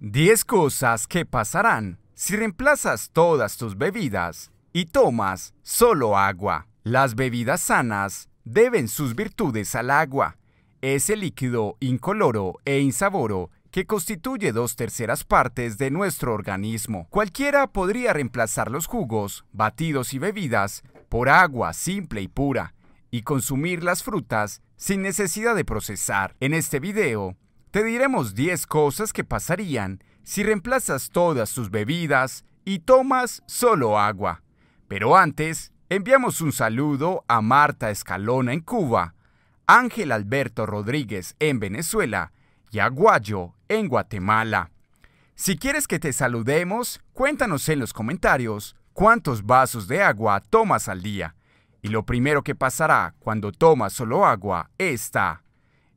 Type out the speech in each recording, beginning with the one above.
10 cosas que pasarán si reemplazas todas tus bebidas y tomas solo agua. Las bebidas sanas deben sus virtudes al agua. Ese líquido incoloro e insaboro que constituye dos terceras partes de nuestro organismo. Cualquiera podría reemplazar los jugos, batidos y bebidas por agua simple y pura y consumir las frutas sin necesidad de procesar. En este video te diremos 10 cosas que pasarían si reemplazas todas tus bebidas y tomas solo agua. Pero antes, enviamos un saludo a Marta Escalona en Cuba, Ángel Alberto Rodríguez en Venezuela y a Guayo en Guatemala. Si quieres que te saludemos, cuéntanos en los comentarios cuántos vasos de agua tomas al día. Y lo primero que pasará cuando tomas solo agua está,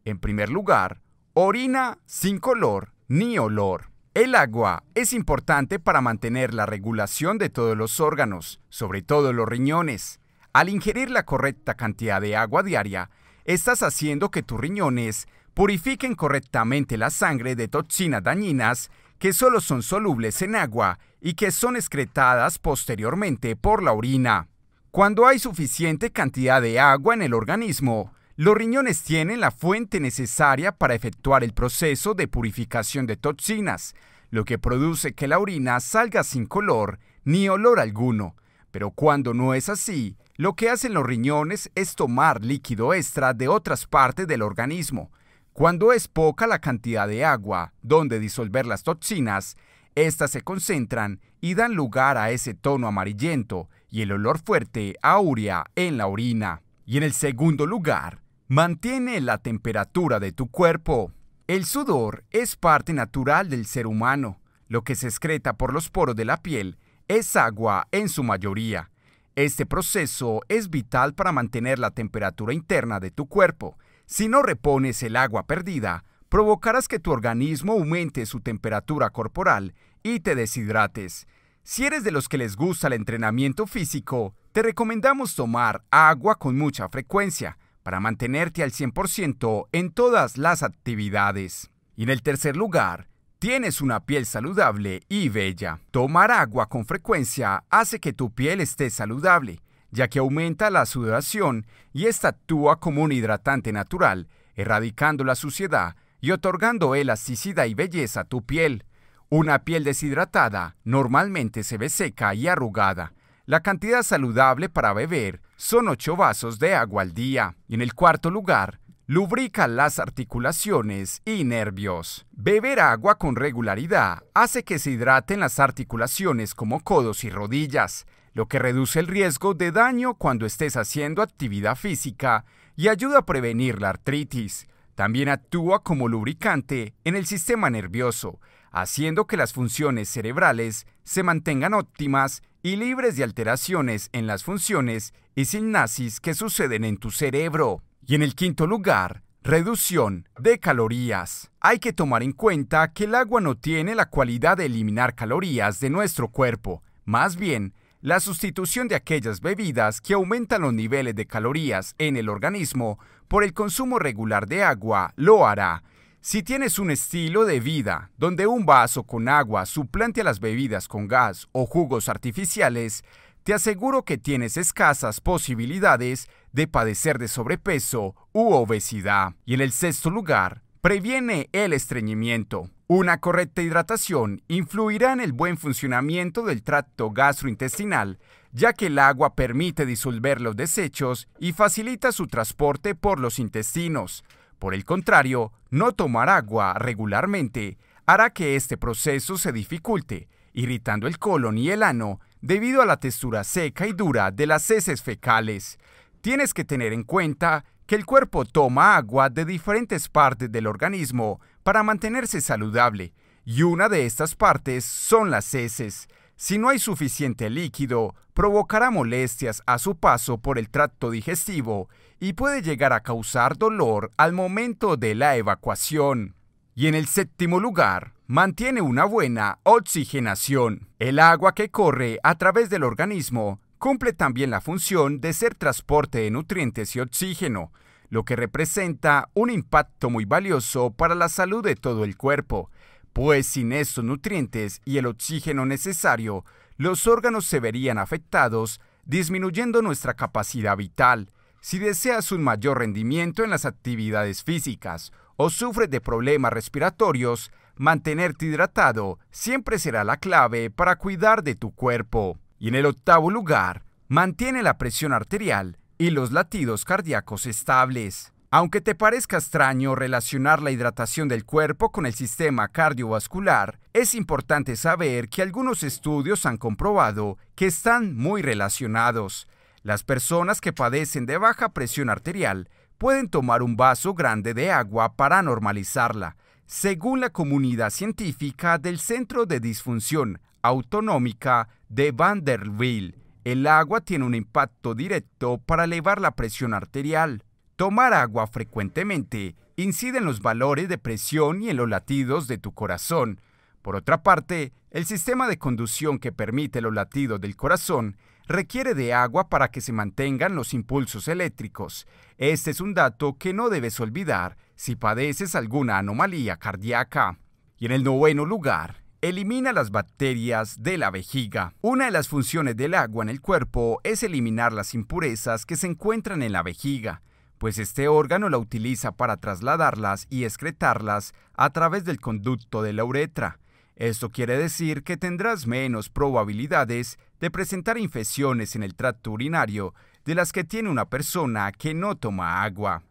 en primer lugar, Orina sin color ni olor. El agua es importante para mantener la regulación de todos los órganos, sobre todo los riñones. Al ingerir la correcta cantidad de agua diaria, estás haciendo que tus riñones purifiquen correctamente la sangre de toxinas dañinas que solo son solubles en agua y que son excretadas posteriormente por la orina. Cuando hay suficiente cantidad de agua en el organismo, los riñones tienen la fuente necesaria para efectuar el proceso de purificación de toxinas, lo que produce que la orina salga sin color ni olor alguno. Pero cuando no es así, lo que hacen los riñones es tomar líquido extra de otras partes del organismo. Cuando es poca la cantidad de agua donde disolver las toxinas, estas se concentran y dan lugar a ese tono amarillento y el olor fuerte a urea en la orina. Y en el segundo lugar, Mantiene la temperatura de tu cuerpo. El sudor es parte natural del ser humano. Lo que se excreta por los poros de la piel es agua en su mayoría. Este proceso es vital para mantener la temperatura interna de tu cuerpo. Si no repones el agua perdida, provocarás que tu organismo aumente su temperatura corporal y te deshidrates. Si eres de los que les gusta el entrenamiento físico, te recomendamos tomar agua con mucha frecuencia, para mantenerte al 100% en todas las actividades. Y en el tercer lugar, tienes una piel saludable y bella. Tomar agua con frecuencia hace que tu piel esté saludable, ya que aumenta la sudoración y esta actúa como un hidratante natural, erradicando la suciedad y otorgando elasticidad y belleza a tu piel. Una piel deshidratada normalmente se ve seca y arrugada. La cantidad saludable para beber son 8 vasos de agua al día. en el cuarto lugar, lubrica las articulaciones y nervios. Beber agua con regularidad hace que se hidraten las articulaciones como codos y rodillas, lo que reduce el riesgo de daño cuando estés haciendo actividad física y ayuda a prevenir la artritis. También actúa como lubricante en el sistema nervioso, haciendo que las funciones cerebrales se mantengan óptimas y libres de alteraciones en las funciones y sinapsis que suceden en tu cerebro. Y en el quinto lugar, reducción de calorías. Hay que tomar en cuenta que el agua no tiene la cualidad de eliminar calorías de nuestro cuerpo, más bien, la sustitución de aquellas bebidas que aumentan los niveles de calorías en el organismo por el consumo regular de agua lo hará, si tienes un estilo de vida donde un vaso con agua suplante a las bebidas con gas o jugos artificiales, te aseguro que tienes escasas posibilidades de padecer de sobrepeso u obesidad. Y en el sexto lugar, previene el estreñimiento. Una correcta hidratación influirá en el buen funcionamiento del tracto gastrointestinal, ya que el agua permite disolver los desechos y facilita su transporte por los intestinos por el contrario, no tomar agua regularmente hará que este proceso se dificulte, irritando el colon y el ano debido a la textura seca y dura de las heces fecales. Tienes que tener en cuenta que el cuerpo toma agua de diferentes partes del organismo para mantenerse saludable, y una de estas partes son las heces. Si no hay suficiente líquido, provocará molestias a su paso por el tracto digestivo y puede llegar a causar dolor al momento de la evacuación. Y en el séptimo lugar, mantiene una buena oxigenación. El agua que corre a través del organismo cumple también la función de ser transporte de nutrientes y oxígeno, lo que representa un impacto muy valioso para la salud de todo el cuerpo pues sin estos nutrientes y el oxígeno necesario, los órganos se verían afectados, disminuyendo nuestra capacidad vital. Si deseas un mayor rendimiento en las actividades físicas o sufres de problemas respiratorios, mantenerte hidratado siempre será la clave para cuidar de tu cuerpo. Y en el octavo lugar, mantiene la presión arterial y los latidos cardíacos estables. Aunque te parezca extraño relacionar la hidratación del cuerpo con el sistema cardiovascular, es importante saber que algunos estudios han comprobado que están muy relacionados. Las personas que padecen de baja presión arterial pueden tomar un vaso grande de agua para normalizarla, según la comunidad científica del Centro de Disfunción Autonómica de Vanderbilt. El agua tiene un impacto directo para elevar la presión arterial. Tomar agua frecuentemente incide en los valores de presión y en los latidos de tu corazón. Por otra parte, el sistema de conducción que permite los latidos del corazón requiere de agua para que se mantengan los impulsos eléctricos. Este es un dato que no debes olvidar si padeces alguna anomalía cardíaca. Y en el noveno lugar, elimina las bacterias de la vejiga. Una de las funciones del agua en el cuerpo es eliminar las impurezas que se encuentran en la vejiga pues este órgano la utiliza para trasladarlas y excretarlas a través del conducto de la uretra. Esto quiere decir que tendrás menos probabilidades de presentar infecciones en el tracto urinario de las que tiene una persona que no toma agua.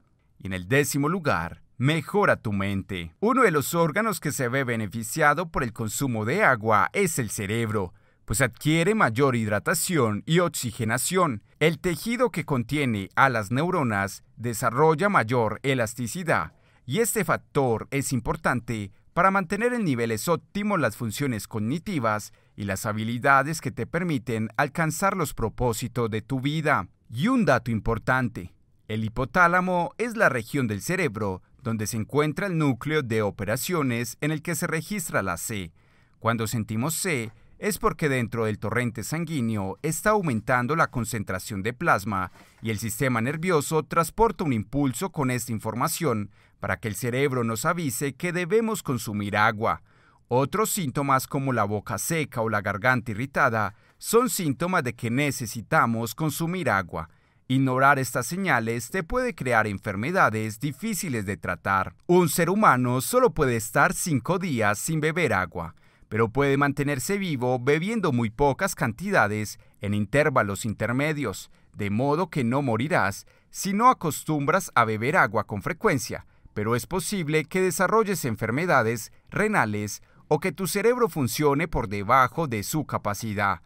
Y en el décimo lugar, mejora tu mente. Uno de los órganos que se ve beneficiado por el consumo de agua es el cerebro, pues adquiere mayor hidratación y oxigenación. El tejido que contiene a las neuronas desarrolla mayor elasticidad y este factor es importante para mantener en niveles óptimos las funciones cognitivas y las habilidades que te permiten alcanzar los propósitos de tu vida. Y un dato importante, el hipotálamo es la región del cerebro donde se encuentra el núcleo de operaciones en el que se registra la C. Cuando sentimos C, es porque dentro del torrente sanguíneo está aumentando la concentración de plasma y el sistema nervioso transporta un impulso con esta información para que el cerebro nos avise que debemos consumir agua. Otros síntomas como la boca seca o la garganta irritada son síntomas de que necesitamos consumir agua. Ignorar estas señales te puede crear enfermedades difíciles de tratar. Un ser humano solo puede estar cinco días sin beber agua pero puede mantenerse vivo bebiendo muy pocas cantidades en intervalos intermedios, de modo que no morirás si no acostumbras a beber agua con frecuencia, pero es posible que desarrolles enfermedades renales o que tu cerebro funcione por debajo de su capacidad.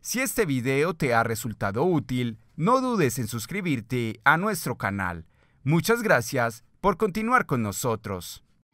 Si este video te ha resultado útil, no dudes en suscribirte a nuestro canal. Muchas gracias por continuar con nosotros.